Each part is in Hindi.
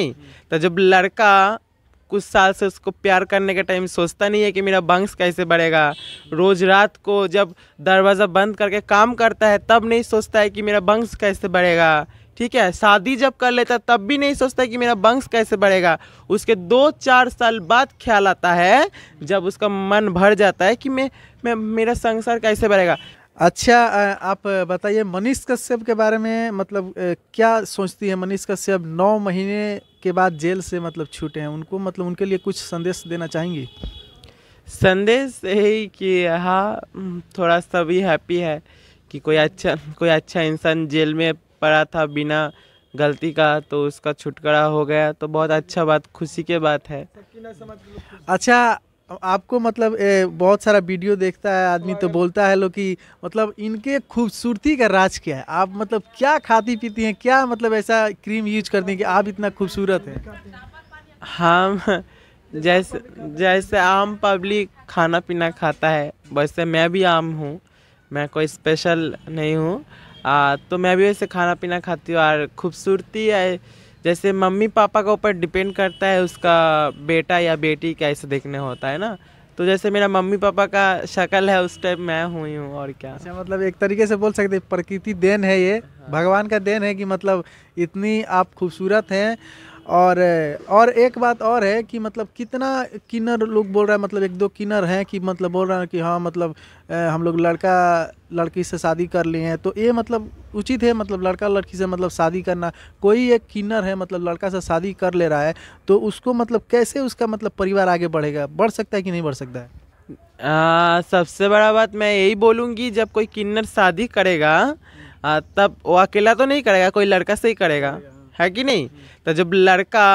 नहीं तो जब लड़का कुछ साल से उसको प्यार करने का टाइम सोचता नहीं है कि मेरा बंक्स कैसे बढ़ेगा रोज़ रात को जब दरवाज़ा बंद करके काम करता है तब नहीं सोचता है कि मेरा वंश कैसे बढ़ेगा ठीक है शादी जब कर लेता तब भी नहीं सोचता कि मेरा वंश कैसे बढ़ेगा उसके दो चार साल बाद ख्याल आता है जब उसका मन भर जाता है कि मैं, मैं मेरा संसार कैसे बढ़ेगा अच्छा आप बताइए मनीष कश्यप के बारे में मतलब क्या सोचती है मनीष कश्यप नौ महीने के बाद जेल से मतलब छूटे हैं उनको मतलब उनके लिए कुछ संदेश देना चाहेंगी संदेश यही कि हाँ थोड़ा सा भी हैप्पी है कि कोई अच्छा कोई अच्छा इंसान जेल में पड़ा था बिना गलती का तो उसका छुटकारा हो गया तो बहुत अच्छा बात खुशी के बात है अच्छा आपको मतलब ए, बहुत सारा वीडियो देखता है आदमी तो बोलता है लोग कि मतलब इनके खूबसूरती का राज क्या है आप मतलब क्या खाती पीती हैं क्या मतलब ऐसा क्रीम यूज करती हैं कि आप इतना खूबसूरत हैं हम जैसे जैसे आम पब्लिक खाना पीना खाता है वैसे मैं भी आम हूँ मैं कोई स्पेशल नहीं हूँ तो मैं भी वैसे खाना पीना खाती हूँ और खूबसूरती है जैसे मम्मी पापा के ऊपर डिपेंड करता है उसका बेटा या बेटी कैसे देखने होता है ना तो जैसे मेरा मम्मी पापा का शक्ल है उस टाइप मैं हुई हूँ और क्या अच्छा मतलब एक तरीके से बोल सकते प्रकृति देन है ये हाँ। भगवान का देन है कि मतलब इतनी आप खूबसूरत हैं और और एक बात और है कि मतलब कितना किन्नर लोग बोल रहा है मतलब एक दो किन्नर हैं कि मतलब बोल रहे हैं कि हाँ मतलब हम लोग लड़का लड़की से शादी कर लिए हैं तो ये मतलब उचित है मतलब लड़का लड़की से मतलब शादी करना कोई एक किन्नर है मतलब लड़का से शादी कर ले रहा है तो उसको मतलब कैसे उसका मतलब परिवार आगे बढ़ेगा बढ़ सकता है कि नहीं बढ़ सकता है आ, सबसे बड़ा बात मैं यही बोलूँगी जब कोई किन्नर शादी करेगा तब वो अकेला तो नहीं करेगा कोई लड़का से ही करेगा है कि नहीं तो जब लड़का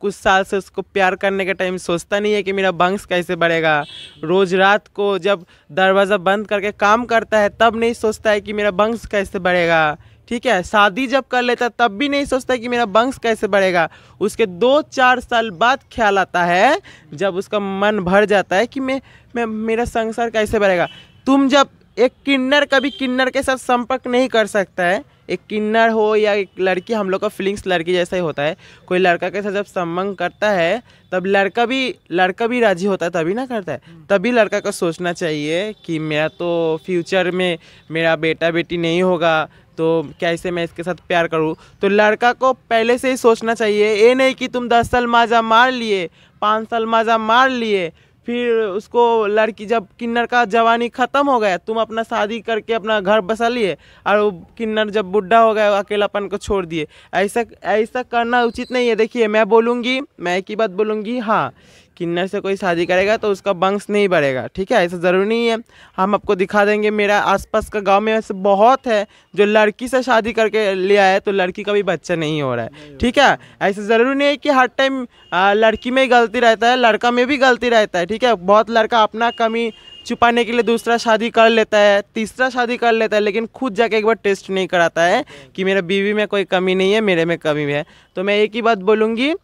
कुछ साल से उसको प्यार करने का टाइम सोचता नहीं है कि मेरा बंक्स कैसे बढ़ेगा रोज़ रात को जब दरवाज़ा बंद करके काम करता है तब नहीं सोचता है कि मेरा बंक्स कैसे बढ़ेगा ठीक है शादी जब कर लेता तब भी नहीं सोचता कि मेरा वंश कैसे बढ़ेगा उसके दो चार साल बाद ख्याल आता है जब उसका मन भर जाता है कि मैं मैं मेरा संसार कैसे बढ़ेगा तुम जब एक किन्नर कभी किन्नर के साथ संपर्क नहीं कर सकता है एक किन्नर हो या एक लड़की हम लोग का फीलिंग्स लड़की जैसा ही होता है कोई लड़का के साथ जब संबंध करता है तब लड़का भी लड़का भी राजी होता है तभी ना करता है हम्म। तभी लड़का को सोचना चाहिए कि मेरा तो फ्यूचर में मेरा बेटा बेटी नहीं होगा तो कैसे मैं इसके साथ प्यार करूँ तो लड़का को पहले से ही सोचना चाहिए ये नहीं कि तुम दस साल माजा मार लिए पाँच साल माजा मार लिए फिर उसको लड़की जब किन्नर का जवानी ख़त्म हो गया तुम अपना शादी करके अपना घर बसा लिए और वो किन्नर जब बुढ़ा हो गया अकेलापन को छोड़ दिए ऐसा ऐसा करना उचित नहीं है देखिए मैं बोलूँगी मैं एक ही बात बोलूँगी हाँ किन्नर से कोई शादी करेगा तो उसका वंश नहीं बढ़ेगा ठीक है ऐसा ज़रूरी नहीं है हम आपको दिखा देंगे मेरा आसपास का गांव में ऐसे बहुत है जो लड़की से शादी करके ले है तो लड़की का भी बच्चा नहीं हो रहा है ठीक है ऐसा ज़रूरी नहीं है कि हर टाइम लड़की में ही गलती रहता है लड़का में भी गलती रहता है ठीक है बहुत लड़का अपना कमी छुपाने के लिए दूसरा शादी कर लेता है तीसरा शादी कर लेता है लेकिन खुद जाके एक बार टेस्ट नहीं कराता है कि मेरे बीवी में कोई कमी नहीं है मेरे में कमी है तो मैं एक ही बात बोलूँगी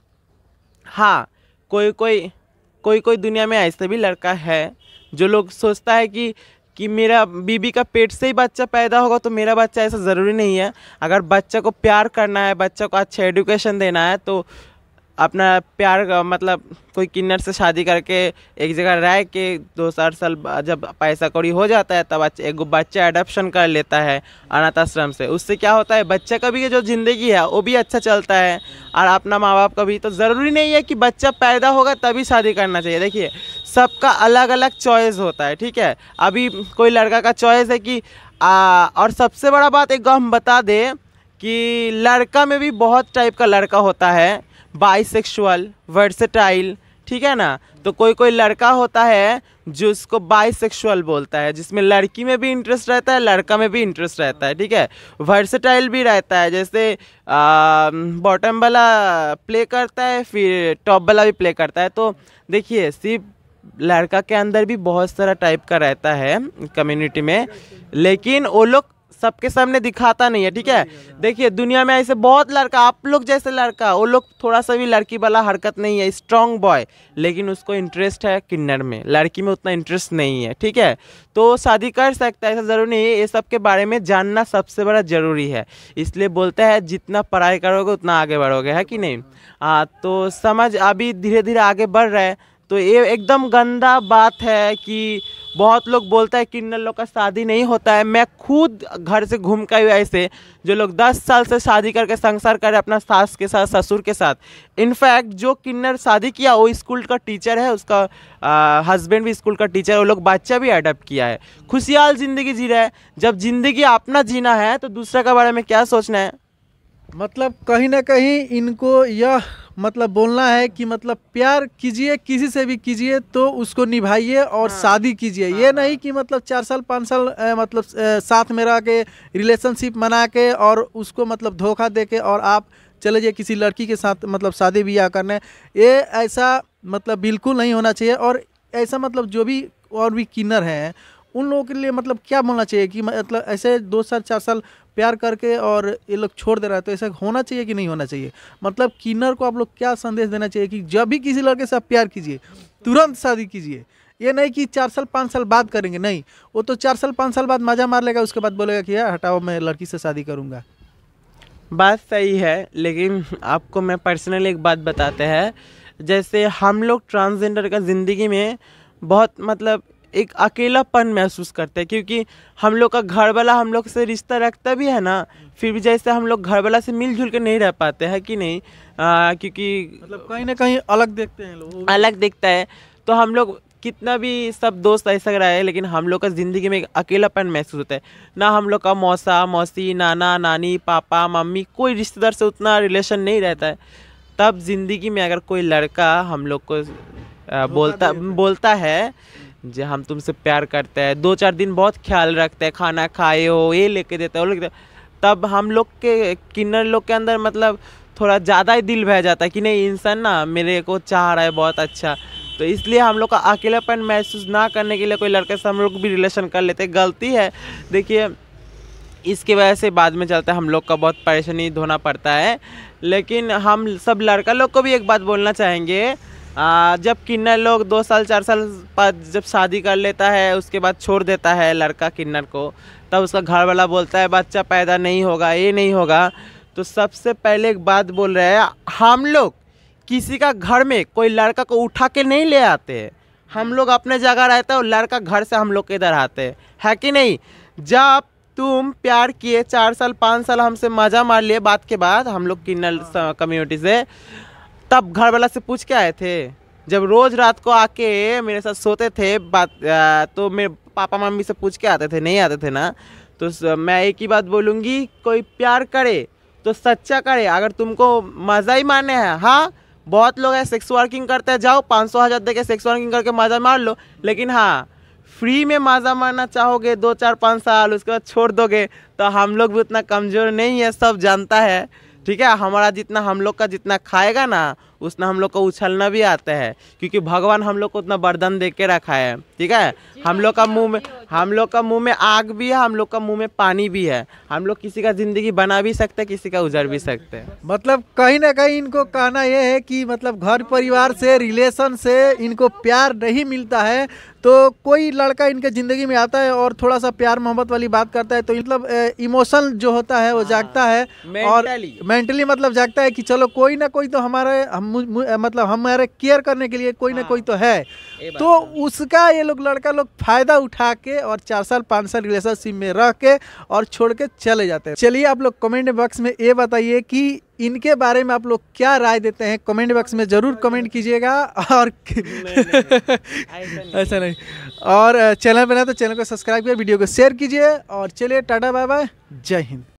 हाँ कोई कोई कोई कोई दुनिया में ऐसा भी लड़का है जो लोग सोचता है कि कि मेरा बीबी का पेट से ही बच्चा पैदा होगा तो मेरा बच्चा ऐसा ज़रूरी नहीं है अगर बच्चा को प्यार करना है बच्चा को अच्छा एडुकेशन देना है तो अपना प्यार मतलब कोई किन्नर से शादी करके एक जगह रह के दो चार साल जब पैसा कौड़ी हो जाता है तब एक बच्चा एडोप्शन कर लेता है अनाथ आश्रम से उससे क्या होता है बच्चे का भी जो ज़िंदगी है वो भी अच्छा चलता है और अपना माँ बाप का भी तो ज़रूरी नहीं है कि बच्चा पैदा होगा तभी शादी करना चाहिए देखिए सबका अलग अलग चॉइस होता है ठीक है अभी कोई लड़का का चॉइस है कि आ, और सबसे बड़ा बात एक हम बता दें कि लड़का में भी बहुत टाइप का लड़का होता है बाइसेक्सुअल वर्सेटाइल ठीक है ना तो कोई कोई लड़का होता है जो उसको बाइसेक्सुअल बोलता है जिसमें लड़की में भी इंटरेस्ट रहता है लड़का में भी इंटरेस्ट रहता है ठीक है वर्सेटाइल भी रहता है जैसे बॉटम वाला प्ले करता है फिर टॉप वाला भी प्ले करता है तो देखिए सिर्फ लड़का के अंदर भी बहुत सारा टाइप का रहता है कम्युनिटी में लेकिन वो लोग सबके सामने दिखाता नहीं है ठीक है देखिए दुनिया में ऐसे बहुत लड़का आप लोग जैसे लड़का वो लोग थोड़ा सा भी लड़की वाला हरकत नहीं है स्ट्रॉन्ग बॉय लेकिन उसको इंटरेस्ट है किन्नर में लड़की में उतना इंटरेस्ट नहीं है ठीक है तो शादी कर सकता है ऐसा ज़रूरी नहीं है ये सब के बारे में जानना सबसे बड़ा ज़रूरी है इसलिए बोलता है जितना पढ़ाई करोगे उतना आगे बढ़ोगे है कि नहीं हाँ तो समझ अभी धीरे धीरे आगे बढ़ रहा है तो ये एकदम गंदा बात है कि बहुत लोग बोलता है किन्नर लोग का शादी नहीं होता है मैं खुद घर से घूम कर ऐसे जो लोग 10 साल से शादी करके संसार करे अपना सास के साथ ससुर के साथ इनफैक्ट जो किन्नर शादी किया वो स्कूल का टीचर है उसका हस्बैंड भी स्कूल का टीचर है वो लोग बच्चा भी अडप्ट किया है खुशहाल ज़िंदगी जी रहा है जब ज़िंदगी अपना जीना है तो दूसरा के बारे में क्या सोचना है मतलब कहीं ना कहीं इनको यह मतलब बोलना है कि मतलब प्यार कीजिए किसी से भी कीजिए तो उसको निभाइए और हाँ, शादी कीजिए हाँ, ये हाँ। नहीं कि मतलब चार साल पाँच साल ए, मतलब ए, साथ में रह के रिलेशनशिप बना के और उसको मतलब धोखा दे के और आप चले जाइए किसी लड़की के साथ मतलब शादी ब्याह करने ये ऐसा मतलब बिल्कुल नहीं होना चाहिए और ऐसा मतलब जो भी और भी किन्नर हैं उन लोगों के लिए मतलब क्या बोलना चाहिए कि मतलब ऐसे दो साल चार साल प्यार करके और ये लोग छोड़ दे रहा है तो ऐसा होना चाहिए कि नहीं होना चाहिए मतलब किन्नर को आप लोग क्या संदेश देना चाहिए कि जब भी किसी लड़के से आप प्यार कीजिए तुरंत शादी कीजिए ये नहीं कि चार साल पाँच साल बाद करेंगे नहीं वो तो चार साल पाँच साल बाद मज़ा मार लेगा उसके बाद बोलेगा कि यार हटाओ मैं लड़की से शादी करूँगा बात सही है लेकिन आपको मैं पर्सनली एक बात बताते हैं जैसे हम लोग ट्रांसजेंडर का ज़िंदगी में बहुत मतलब एक अकेलापन महसूस करते हैं क्योंकि हम लोग का घर वाला हम लोग से रिश्ता रखता भी है ना फिर भी जैसे हम लोग घर वाला से मिलजुल के नहीं रह पाते हैं कि नहीं आ, क्योंकि मतलब कहीं ना कहीं अलग देखते हैं लोग अलग देखता है तो हम लोग कितना भी सब दोस्त ऐसा रहा है लेकिन हम लोग का ज़िंदगी में एक अकेलापन महसूस होता है ना हम लोग का मौसा मौसी नाना नानी पापा मम्मी कोई रिश्तेदार से उतना रिलेशन नहीं रहता है तब ज़िंदगी में अगर कोई लड़का हम लोग को बोलता बोलता है जो हम तुमसे प्यार करते हैं दो चार दिन बहुत ख्याल रखते हैं खाना खाए हो ये लेके देते हो लेके तब हम लोग के किन्नर लोग के अंदर मतलब थोड़ा ज़्यादा ही दिल बह जाता है कि नहीं इंसान ना मेरे को चाह रहा है बहुत अच्छा तो इसलिए हम लोग का अकेलापन महसूस ना करने के लिए कोई लड़के से हम लोग भी रिलेशन कर लेते गलती है देखिए इसकी वजह से बाद में चलते हम लोग का बहुत परेशानी धोना पड़ता है लेकिन हम सब लड़का लोग को भी एक बात बोलना चाहेंगे जब किन्नर लोग दो साल चार साल बाद जब शादी कर लेता है उसके बाद छोड़ देता है लड़का किन्नर को तब उसका घर वाला बोलता है बच्चा पैदा नहीं होगा ये नहीं होगा तो सबसे पहले एक बात बोल रहे हैं हम लोग किसी का घर में कोई लड़का को उठा के नहीं ले आते हम लोग अपने जगह रहते हैं और लड़का घर से हम लोग के इधर आते हैं है कि नहीं जब तुम प्यार किए चार साल पाँच साल हमसे मज़ा मार लिए बात के बाद हम लोग किन्नर कम्युनिटी से तब घर वाला से पूछ के आए थे जब रोज़ रात को आके मेरे साथ सोते थे बात तो मेरे पापा मम्मी से पूछ के आते थे नहीं आते थे ना तो मैं एक ही बात बोलूँगी कोई प्यार करे तो सच्चा करे अगर तुमको मज़ा ही माने हैं हाँ बहुत लोग हैं सेक्स वर्किंग करते हैं जाओ पाँच सौ हज़ार दे के सेक्स वर्किंग करके मज़ा मार लो लेकिन हाँ फ्री में मज़ा मारना चाहोगे दो चार पाँच साल उसके बाद छोड़ दोगे तो हम लोग भी उतना कमज़ोर नहीं है सब जानता है ठीक है हमारा जितना हम लोग का जितना खाएगा ना उतना हम लोग को उछलना भी आता है क्योंकि भगवान हम लोग को उतना बर्दन दे के रखा है ठीक है हम लोग का मुंह में हम लोग का मुंह में आग भी है हम लोग का मुंह में पानी भी है हम लोग किसी का ज़िंदगी बना भी सकते हैं किसी का उजर भी सकते हैं मतलब कहीं ना कहीं इनको कहना यह है कि मतलब घर परिवार से रिलेशन से इनको प्यार नहीं मिलता है तो कोई लड़का इनके ज़िंदगी में आता है और थोड़ा सा प्यार मोहब्बत वाली बात करता है तो मतलब इमोशन जो होता है वो हाँ, जागता है और मेंटली मतलब जागता है कि चलो कोई ना कोई तो हमारे हम मतलब हमारे केयर करने के लिए कोई ना हाँ। कोई तो है तो, तो उसका ये लोग लड़का लोग फायदा उठा के और चार साल पाँच साल रिलेशनशिप में रह के और छोड़ के चले जाते हैं चलिए आप लोग कमेंट बॉक्स में ये बताइए कि इनके बारे में आप लोग क्या राय देते हैं कमेंट बॉक्स में ज़रूर कमेंट कीजिएगा और ऐसा नहीं और चैनल पर तो चैनल को सब्सक्राइब किया वीडियो को शेयर कीजिए और चलिए टाटा बाय बाय जय हिंद